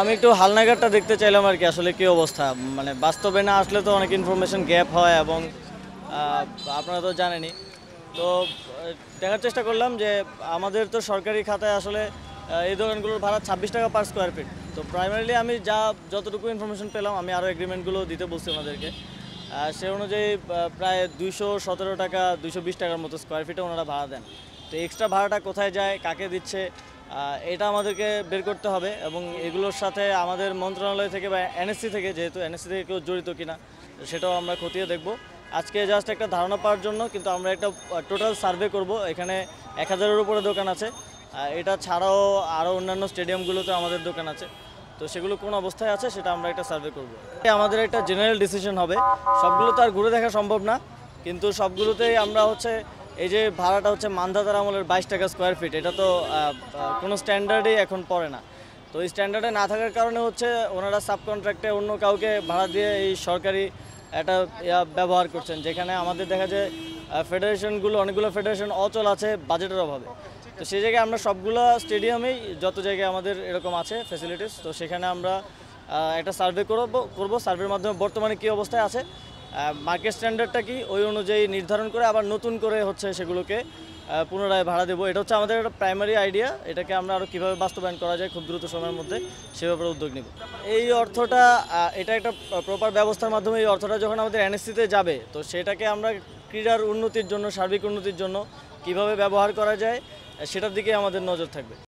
আমি একটু হালনাগারটা দেখতে চাইলাম আর কি আসলে কি অবস্থা মানে বাস্তবে না আসলে তো অনেক ইনফরমেশন গ্যাপ হয় এবং আপনারা তো জানেনই তো দেখার চেষ্টা করলাম যে আমাদের তো সরকারি খাতায় আসলে এই দোকানগুলোর ভাড়া ছাব্বিশ টাকা পার স্কোয়ার ফিট তো প্রাইমারিলি আমি যা যতটুকু ইনফরমেশন পেলাম আমি আরও এগ্রিমেন্টগুলো দিতে বলছি ওনাদেরকে সে অনুযায়ী প্রায় দুইশো সতেরো টাকা দুইশো বিশ টাকার মতো স্কোয়ার ফিটে ওনারা ভাড়া দেন তো এক্সট্রা ভাড়াটা কোথায় যায় কাকে দিচ্ছে এটা আমাদেরকে বের করতে হবে এবং এগুলোর সাথে আমাদের মন্ত্রণালয় থেকে বা এনএসসি থেকে যেহেতু এনএসসি থেকে কেউ জড়িত কিনা সেটাও আমরা খতিয়ে দেখব আজকে জাস্ট একটা ধারণা পাওয়ার জন্য কিন্তু আমরা একটা টোটাল সার্ভে করব এখানে এক হাজারের উপরে দোকান আছে এটা ছাড়াও আরও অন্যান্য স্টেডিয়ামগুলোতে আমাদের দোকান আছে তো সেগুলো কোন অবস্থায় আছে সেটা আমরা একটা সার্ভে করব আমাদের একটা জেনারেল ডিসিশন হবে সবগুলো তো আর ঘুরে দেখা সম্ভব না কিন্তু সবগুলোতেই আমরা হচ্ছে এই যে ভাড়াটা হচ্ছে মান্ধাতার আমলের বাইশ টাকা স্কোয়ার ফিট এটা তো কোনো স্ট্যান্ডার্ডেই এখন পড়ে না তো এই স্ট্যান্ডার্ডে না থাকার কারণে হচ্ছে ওনারা সাব কন্ট্রাক্টে অন্য কাউকে ভাড়া দিয়ে এই সরকারি একটা ব্যবহার করছেন যেখানে আমাদের দেখা যায় ফেডারেশনগুলো অনেকগুলো ফেডারেশন অচল আছে বাজেটের অভাবে তো সেই জায়গায় আমরা সবগুলো স্টেডিয়ামেই যত জায়গায় আমাদের এরকম আছে ফেসিলিটিস তো সেখানে আমরা একটা সার্ভে করব করবো সার্ভের মাধ্যমে বর্তমানে কী অবস্থায় আছে মার্কেট স্ট্যান্ডার্ডটা কি ওই অনুযায়ী নির্ধারণ করে আবার নতুন করে হচ্ছে সেগুলোকে পুনরায় ভাড়া দেবো এটা হচ্ছে আমাদের একটা প্রাইমারি আইডিয়া এটাকে আমরা আরও কীভাবে বাস্তবায়ন করা যায় খুব দ্রুত সময়ের মধ্যে সে ব্যাপারে উদ্যোগ নেব এই অর্থটা এটা একটা প্রপার ব্যবস্থার মাধ্যমে এই অর্থটা যখন আমাদের এনএসসিতে যাবে তো সেটাকে আমরা ক্রীড়ার উন্নতির জন্য সার্বিক উন্নতির জন্য কিভাবে ব্যবহার করা যায় সেটার দিকে আমাদের নজর থাকবে